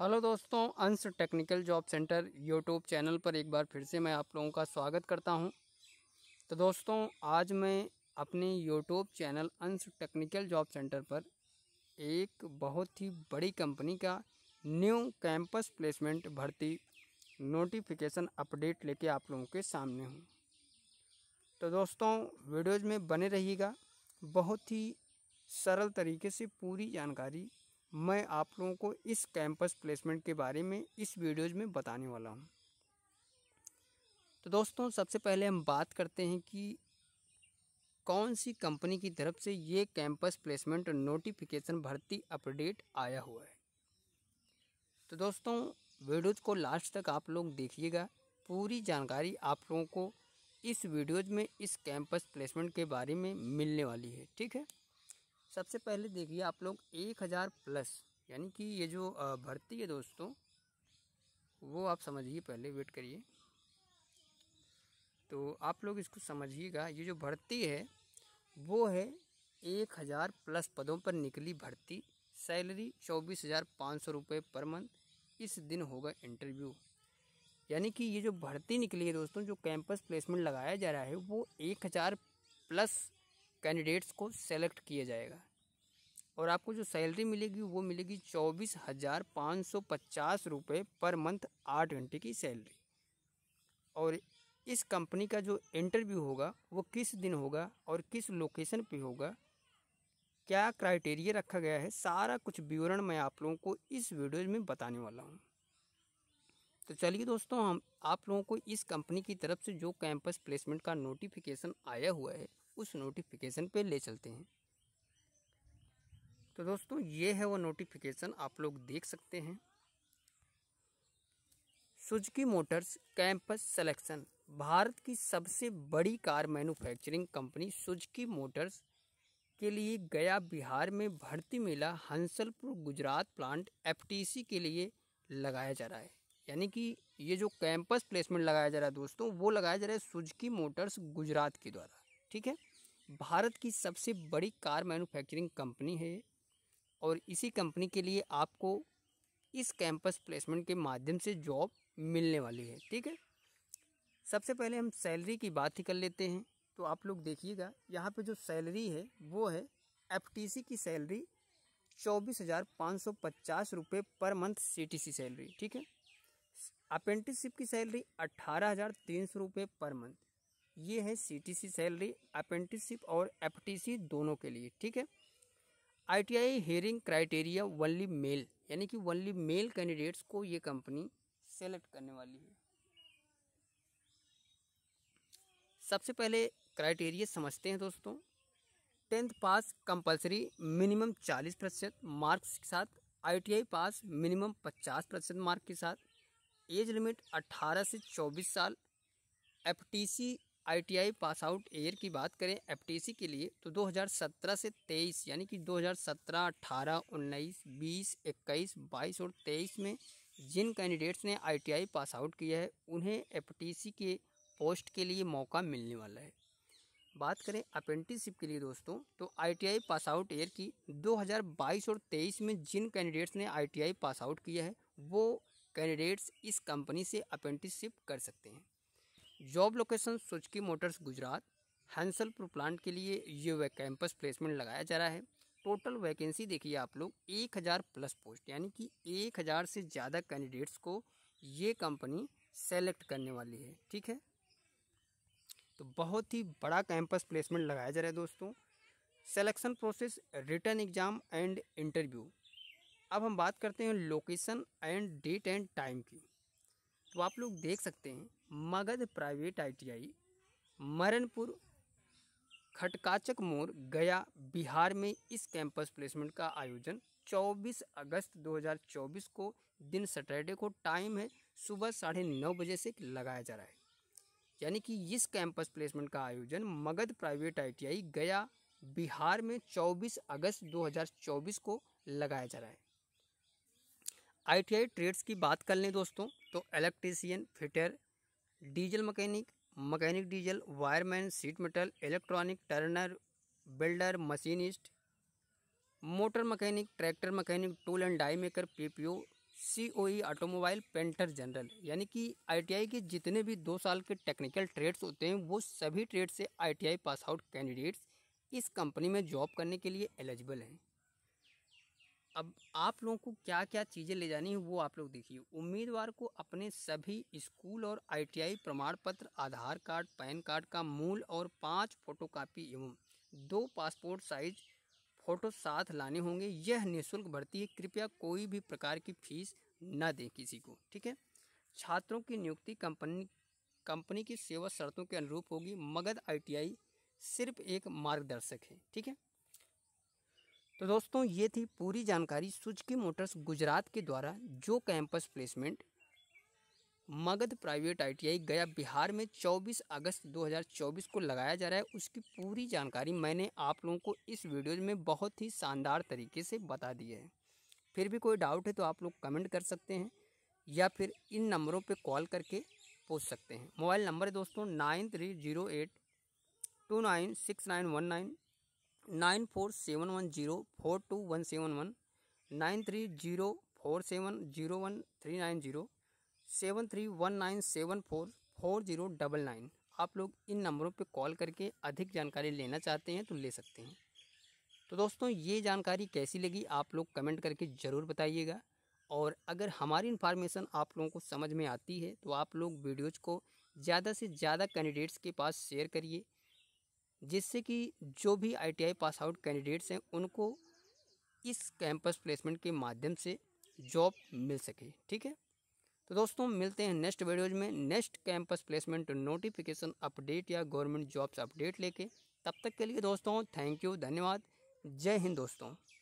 hello दोस्तों Ansh technical job centre YouTube channel पर एक बार फिर से मैं आप लोगों का स्वागत करता हूं तो दोस्तों आज मैं अपने YouTube channel Ansh technical job centre पर एक बहुत ही बड़ी कंपनी का न्यू कैंपस प्लेसमेंट भर्ती नोटिफिकेशन अपडेट लेके आप लोगों के सामने हूँ तो दोस्तों वीडियोज़ में बने रहिएगा बहुत ही सरल तरीके से पूरी जानकारी मैं आप लोगों को इस कैंपस प्लेसमेंट के बारे में इस वीडियोज में बताने वाला हूँ तो दोस्तों सबसे पहले हम बात करते हैं कि कौन सी कंपनी की तरफ से ये कैंपस प्लेसमेंट नोटिफिकेशन भर्ती अपडेट आया हुआ है तो दोस्तों वीडियोज़ को लास्ट तक आप लोग देखिएगा पूरी जानकारी आप लोगों को इस वीडियोज़ में इस कैंपस प्लेसमेंट के बारे में मिलने वाली है ठीक है सबसे पहले देखिए आप लोग एक हज़ार प्लस यानी कि ये जो भर्ती है दोस्तों वो आप समझिए पहले वेट करिए तो आप लोग इसको समझिएगा ये जो भर्ती है वो है एक हज़ार प्लस पदों पर निकली भर्ती सैलरी चौबीस हज़ार पाँच सौ रुपये पर मंथ इस दिन होगा इंटरव्यू यानी कि ये जो भर्ती निकली है दोस्तों जो कैंपस प्लेसमेंट लगाया जा रहा है वो एक हज़ार प्लस कैंडिडेट्स को सेलेक्ट किया जाएगा और आपको जो सैलरी मिलेगी वो मिलेगी चौबीस हज़ार पाँच सौ पचास रुपये पर मंथ आठ घंटे की सैलरी और इस कंपनी का जो इंटरव्यू होगा वो किस दिन होगा और किस लोकेशन पे होगा क्या क्राइटेरिया रखा गया है सारा कुछ विवरण मैं आप लोगों को इस वीडियो में बताने वाला हूँ तो चलिए दोस्तों हम आप लोगों को इस कंपनी की तरफ से जो कैंपस प्लेसमेंट का नोटिफिकेशन आया हुआ है उस नोटिफिकेशन पे ले चलते हैं तो दोस्तों ये है वो नोटिफिकेशन आप लोग देख सकते हैं Suzuki Motors campus selection Bharat की सबसे बड़ी car manufacturing company Suzuki Motors के लिए गया बिहार में भर्ती मेला हंसलपुर गुजरात प्लांट एफटीसी के लिए लगाया जा रहा है यानी कि ये जो कैंपस प्लेसमेंट लगाया जा रहा है दोस्तों वो लगाया जा रहा है सुजुकी मोटर्स गुजरात के द्वारा ठीक है भारत की सबसे बड़ी कार मैन्युफैक्चरिंग कंपनी है और इसी कंपनी के लिए आपको इस कैंपस प्लेसमेंट के माध्यम से जॉब मिलने वाली है ठीक है सबसे पहले हम सैलरी की बात ही कर लेते हैं तो आप लोग देखिएगा यहाँ पे जो सैलरी है वो है एफटीसी की सैलरी चौबीस हज़ार पाँच सौ पचास रुपये पर मंथ सीटीसी सैलरी ठीक है अप्रेंटिसशिप की सैलरी अट्ठारह हज़ार तीन सौ रुपये पर मंथ ये है सीटीसी सैलरी अप्रेंटिसशिप और एफटीसी दोनों के लिए ठीक है ITI hiring criteria only male यानी कि वनली मेल कैंडिडेट्स को ये कंपनी सेलेक्ट करने वाली है सबसे पहले क्राइटेरिया समझते हैं दोस्तों टेंथ पास कंपलसरी मिनिमम चालीस प्रतिशत मार्क्स के साथ आईटीआई पास मिनिमम पचास प्रतिशत मार्क के साथ एज लिमिट अट्ठारह से चौबीस साल FTC ITI pass out year की बात करें एफटीसी के लिए तो 2017 से 23 यानी कि 2017, 18, 19, 20, 21, 22 और 23 में जिन कैंडिडेट्स ने आईटीआई पास आउट किया है उन्हें एफटीसी के पोस्ट के लिए मौका मिलने वाला है बात करें अप्रेंटिसिप के लिए दोस्तों तो आईटीआई पास आउट ईयर की 2022 और 23 में जिन कैंडिडेट्स ने आईटीआई पास आउट किया है वो कैंडिडेट्स इस कंपनी से अप्रेंटिसिप कर सकते हैं job location Suzuki Motors Gujarat Hansalpur plant के लिए ये वह कैंपस प्लेसमेंट लगाया जा रहा है टोटल वैकेंसी देखिए आप लोग एक हज़ार प्लस पोस्ट यानी कि एक हज़ार से ज़्यादा कैंडिडेट्स को ये कंपनी सेलेक्ट करने वाली है ठीक है तो बहुत ही बड़ा कैंपस प्लेसमेंट लगाया जा रहा है दोस्तों selection process written exam and interview अब हम बात करते हैं location and date and time की तो आप लोग देख सकते हैं मगध प्राइवेट आईटीआई मरनपुर खटकाचक मोर गया बिहार में इस कैंपस प्लेसमेंट का आयोजन 24 अगस्त 2024 को दिन सैटरडे को टाइम है सुबह साढ़े नौ बजे से लगाया जा रहा है यानी कि इस कैंपस प्लेसमेंट का आयोजन मगध प्राइवेट आईटीआई गया बिहार में 24 अगस्त 2024 को लगाया जा रहा है आईटीआई ट्रेड्स की बात कर लें दोस्तों तो electrician fitter diesel mechanic mechanic diesel wireman sheet metal electronic turner builder machinist motor mechanic tractor mechanic tool and die maker PPO COE automobile painter general यानी कि आईटीआई के जितने भी दो साल के टेक्निकल ट्रेड्स होते हैं वो सभी ट्रेड से आईटीआई पास आउट कैंडिडेट्स इस कंपनी में जॉब करने के लिए एलिजिबल हैं अब आप लोगों को क्या क्या चीज़ें ले जानी है वो आप लोग देखिए उम्मीदवार को अपने सभी स्कूल और आईटीआई प्रमाण पत्र आधार कार्ड पैन कार्ड का मूल और पाँच फोटोकॉपी एवं दो पासपोर्ट साइज फ़ोटो साथ लाने होंगे यह निःशुल्क भर्ती है कृपया कोई भी प्रकार की फीस न दें किसी को ठीक है छात्रों की नियुक्ति कंपनी कंपनी की सेवा शर्तों के अनुरूप होगी मगध आई सिर्फ एक मार्गदर्शक है ठीक है तो दोस्तों ये थी पूरी जानकारी सुजकी मोटर्स गुजरात के द्वारा जो campus placement Magadh private ITI Gaya Bihar में 24 अगस्त 2024 को लगाया जा रहा है उसकी पूरी जानकारी मैंने आप लोगों को इस वीडियो में बहुत ही शानदार तरीके से बता दी है फिर भी कोई डाउट है तो आप लोग कमेंट कर सकते हैं या फिर इन नंबरों पर कॉल करके पूछ सकते हैं मोबाइल नंबर है दोस्तों nine three zero eight two nine six nine one nine nine four seven one zero four two one seven one nine three zero four seven zero one three nine zero seven three one nine seven four four zero double nine आप लोग इन नंबरों पे call करके अधिक जानकारी लेना चाहते हैं तो ले सकते हैं तो दोस्तों ये जानकारी कैसी लगी आप लोग कमेंट करके ज़रूर बताइएगा और अगर हमारी इन्फॉर्मेशन आप लोगों को समझ में आती है तो आप लोग वीडियोज़ को ज़्यादा से ज़्यादा कैंडिडेट्स के पास शेयर करिए जिससे कि जो भी आईटीआई पास आउट कैंडिडेट्स हैं उनको इस कैंपस प्लेसमेंट के माध्यम से जॉब मिल सके ठीक है तो दोस्तों मिलते हैं नेक्स्ट वीडियोज में next campus placement notification update या गवर्नमेंट जॉब्स अपडेट लेके तब तक के लिए दोस्तों थैंक यू धन्यवाद जय हिंद दोस्तों